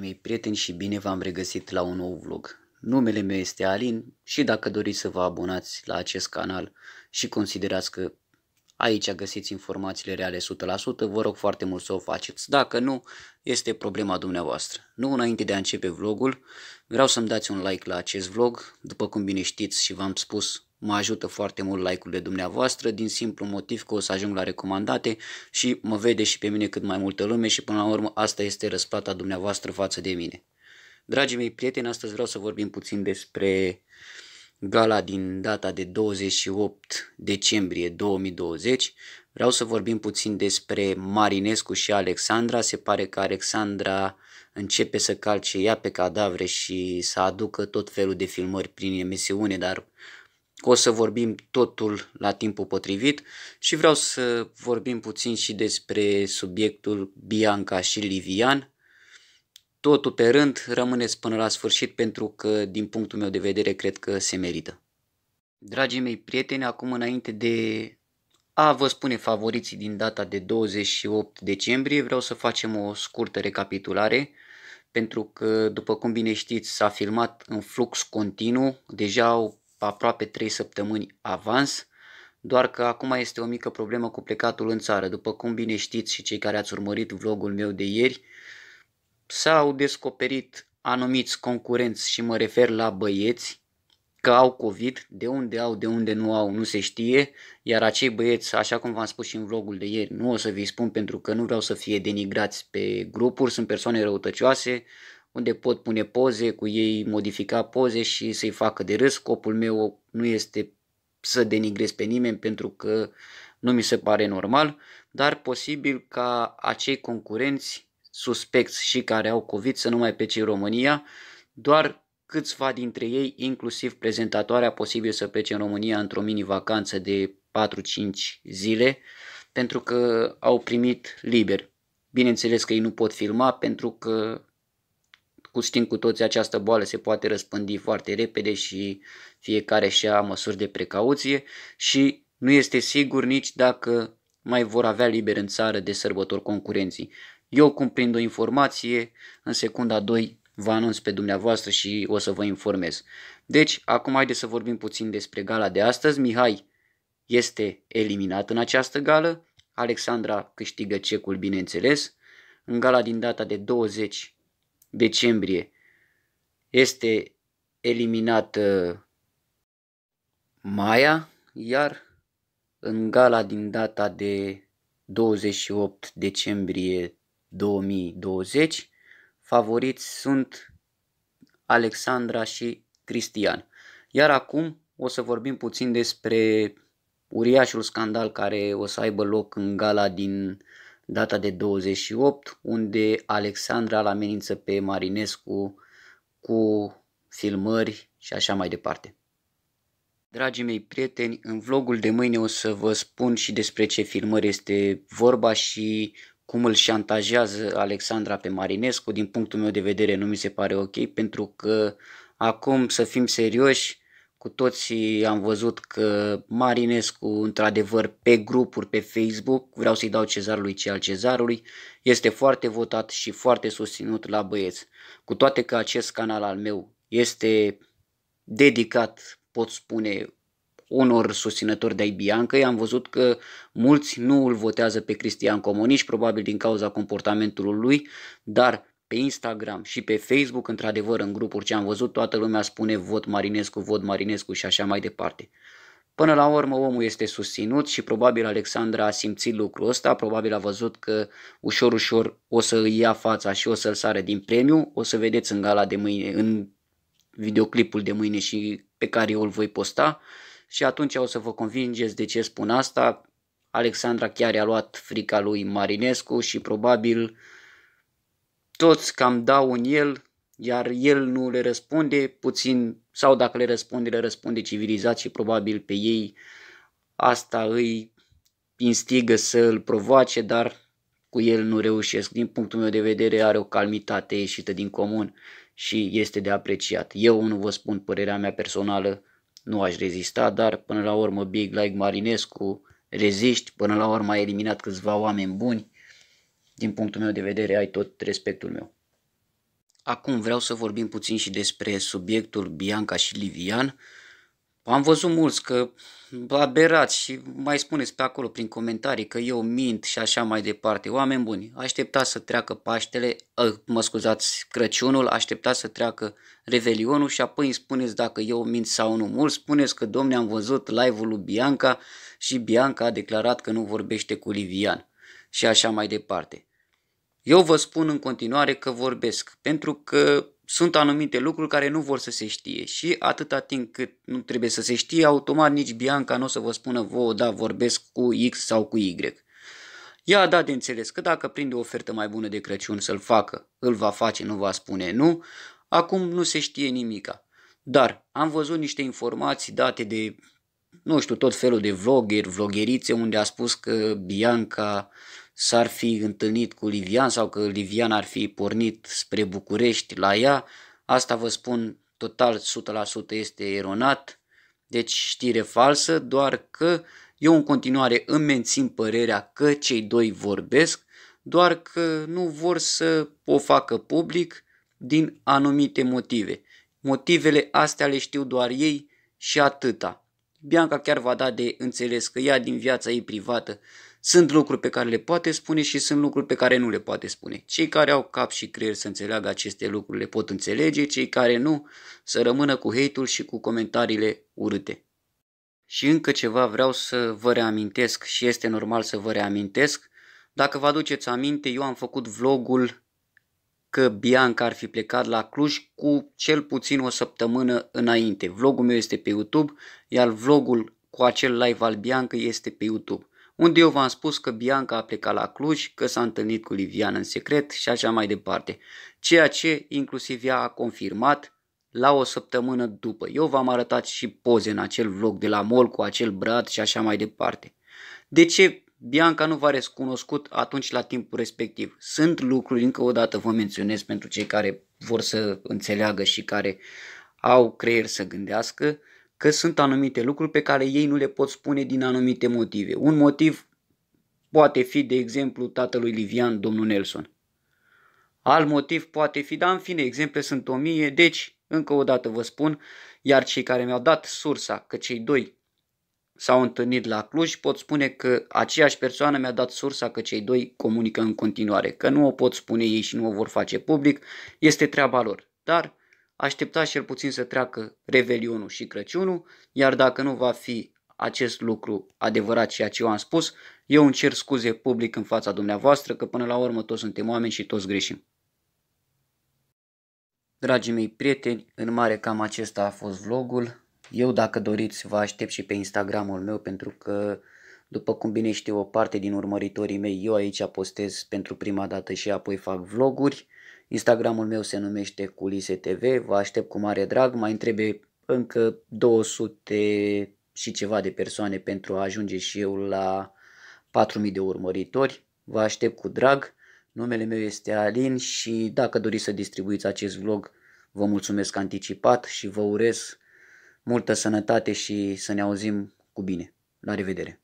mei prieteni și bine v-am regăsit la un nou vlog. Numele meu este Alin și dacă doriți să vă abonați la acest canal și considerați că Aici găsiți informațiile reale 100%, vă rog foarte mult să o faceți. Dacă nu, este problema dumneavoastră. Nu înainte de a începe vlogul, vreau să-mi dați un like la acest vlog. După cum bine știți și v-am spus, mă ajută foarte mult like-urile dumneavoastră din simplu motiv că o să ajung la recomandate și mă vede și pe mine cât mai multă lume și până la urmă asta este răsplata dumneavoastră față de mine. Dragii mei prieteni, astăzi vreau să vorbim puțin despre gala din data de 28 decembrie 2020. Vreau să vorbim puțin despre Marinescu și Alexandra. Se pare că Alexandra începe să calce ea pe cadavre și să aducă tot felul de filmări prin emisiune, dar o să vorbim totul la timpul potrivit și vreau să vorbim puțin și despre subiectul Bianca și Livian totul pe rând, rămâneți până la sfârșit pentru că, din punctul meu de vedere, cred că se merită. Dragii mei prieteni, acum înainte de a vă spune favoriții din data de 28 decembrie, vreau să facem o scurtă recapitulare pentru că, după cum bine știți, s-a filmat în flux continuu, deja au aproape 3 săptămâni avans, doar că acum este o mică problemă cu plecatul în țară. După cum bine știți și cei care ați urmărit vlogul meu de ieri, s-au descoperit anumiți concurenți și mă refer la băieți că au COVID, de unde au, de unde nu au, nu se știe, iar acei băieți, așa cum v-am spus și în vlogul de ieri, nu o să vi spun pentru că nu vreau să fie denigrați pe grupuri, sunt persoane răutăcioase, unde pot pune poze cu ei, modifica poze și să-i facă de râs. Scopul meu nu este să denigrez pe nimeni pentru că nu mi se pare normal, dar posibil ca acei concurenți suspecți și care au COVID, să nu mai pe cei România, doar câțiva dintre ei, inclusiv prezentatoarea, posibil să plece în România într-o mini-vacanță de 4-5 zile, pentru că au primit liber. Bineînțeles că ei nu pot filma pentru că cu știm cu toți această boală se poate răspândi foarte repede și fiecare și ia măsuri de precauție și nu este sigur nici dacă mai vor avea liber în țară de sărbători concurenții. Eu cum prind o informație, în secunda 2 vă anunț pe dumneavoastră și o să vă informez. Deci, acum haideți să vorbim puțin despre gala de astăzi. Mihai este eliminat în această gală, Alexandra câștigă cecul, bineînțeles. În gala din data de 20 decembrie este eliminat uh, Maia, iar în gala din data de 28 decembrie 2020. Favoriți sunt Alexandra și Cristian. Iar acum o să vorbim puțin despre uriașul scandal care o să aibă loc în gala din data de 28, unde Alexandra îl amenință pe Marinescu cu filmări și așa mai departe. Dragii mei prieteni, în vlogul de mâine o să vă spun și despre ce filmări este vorba și cum îl șantajează Alexandra pe Marinescu, din punctul meu de vedere nu mi se pare ok, pentru că acum să fim serioși, cu toții am văzut că Marinescu, într-adevăr, pe grupuri, pe Facebook, vreau să-i dau cezarului ce al cezarului, este foarte votat și foarte susținut la băieți. Cu toate că acest canal al meu este dedicat, pot spune, unor susținători de-ai Biancăi. Am văzut că mulți nu îl votează pe Cristian Comoniș, probabil din cauza comportamentului lui, dar pe Instagram și pe Facebook, într-adevăr, în grupuri ce am văzut, toată lumea spune vot Marinescu, vot Marinescu și așa mai departe. Până la urmă omul este susținut și probabil Alexandra a simțit lucrul ăsta, probabil a văzut că ușor ușor o să îi ia fața și o să-l sare din premiu, o să vedeți în gala de mâine, în videoclipul de mâine și pe care eu îl voi posta și atunci o să vă convingeți de ce spun asta. Alexandra chiar i-a luat frica lui Marinescu și probabil toți cam dau în el, iar el nu le răspunde puțin, sau dacă le răspunde, le răspunde civilizat și probabil pe ei asta îi instigă să îl provoace, dar cu el nu reușesc. Din punctul meu de vedere are o calmitate ieșită din comun și este de apreciat. Eu nu vă spun părerea mea personală, nu aș rezista, dar până la urmă Big Like Marinescu reziști, până la urmă ai eliminat câțiva oameni buni. Din punctul meu de vedere ai tot respectul meu. Acum vreau să vorbim puțin și despre subiectul Bianca și Livian. Am văzut mulți că aberați și mai spuneți pe acolo prin comentarii că eu mint și așa mai departe. Oameni buni, așteptați să treacă Paștele, ă, mă scuzați, Crăciunul, așteptați să treacă Revelionul și apoi îmi spuneți dacă eu mint sau nu. Mulți spuneți că, domne, am văzut live-ul lui Bianca și Bianca a declarat că nu vorbește cu Livian și așa mai departe. Eu vă spun în continuare că vorbesc, pentru că sunt anumite lucruri care nu vor să se știe și atâta timp cât nu trebuie să se știe, automat nici Bianca nu o să vă spună vouă, da, vorbesc cu X sau cu Y. Ea a dat de înțeles că dacă prinde o ofertă mai bună de Crăciun să-l facă, îl va face, nu va spune nu, acum nu se știe nimica. Dar am văzut niște informații date de, nu știu, tot felul de vlogger, vlogherițe, unde a spus că Bianca s-ar fi întâlnit cu Livian sau că Livian ar fi pornit spre București la ea, asta vă spun total 100% este eronat, deci știre falsă, doar că eu în continuare îmi mențin părerea că cei doi vorbesc, doar că nu vor să o facă public din anumite motive. Motivele astea le știu doar ei și atâta. Bianca chiar va da de înțeles că ea din viața ei privată sunt lucruri pe care le poate spune și sunt lucruri pe care nu le poate spune. Cei care au cap și creier să înțeleagă aceste lucruri le pot înțelege, cei care nu să rămână cu hate-ul și cu comentariile urâte. Și încă ceva vreau să vă reamintesc și este normal să vă reamintesc. Dacă vă aduceți aminte, eu am făcut vlogul că Bianca ar fi plecat la Cluj cu cel puțin o săptămână înainte. Vlogul meu este pe YouTube, iar vlogul cu acel live al Bianca este pe YouTube unde eu v-am spus că Bianca a plecat la Cluj, că s-a întâlnit cu Livian în secret și așa mai departe, ceea ce inclusiv ea a confirmat la o săptămână după. Eu v-am arătat și poze în acel vlog de la mol cu acel brat și așa mai departe. De ce Bianca nu v-a recunoscut atunci la timpul respectiv? Sunt lucruri, încă o dată vă menționez pentru cei care vor să înțeleagă și care au creier să gândească, că sunt anumite lucruri pe care ei nu le pot spune din anumite motive. Un motiv poate fi, de exemplu, tatălui Livian, domnul Nelson. Alt motiv poate fi, dar în fine, exemple sunt o mie, deci, încă o dată vă spun, iar cei care mi-au dat sursa că cei doi s-au întâlnit la Cluj, pot spune că aceeași persoană mi-a dat sursa că cei doi comunică în continuare, că nu o pot spune ei și nu o vor face public, este treaba lor. Dar așteptați cel puțin să treacă Revelionul și Crăciunul, iar dacă nu va fi acest lucru adevărat ceea ce eu am spus, eu îmi cer scuze public în fața dumneavoastră că până la urmă toți suntem oameni și toți greșim. Dragii mei prieteni, în mare cam acesta a fost vlogul. Eu dacă doriți vă aștept și pe Instagramul meu pentru că după cum bine știu o parte din urmăritorii mei eu aici postez pentru prima dată și apoi fac vloguri. Instagramul meu se numește Culise TV, vă aștept cu mare drag, mai întrebe încă 200 și ceva de persoane pentru a ajunge și eu la 4000 de urmăritori. Vă aștept cu drag. Numele meu este Alin și dacă doriți să distribuiți acest vlog, vă mulțumesc anticipat și vă urez multă sănătate și să ne auzim cu bine. La revedere!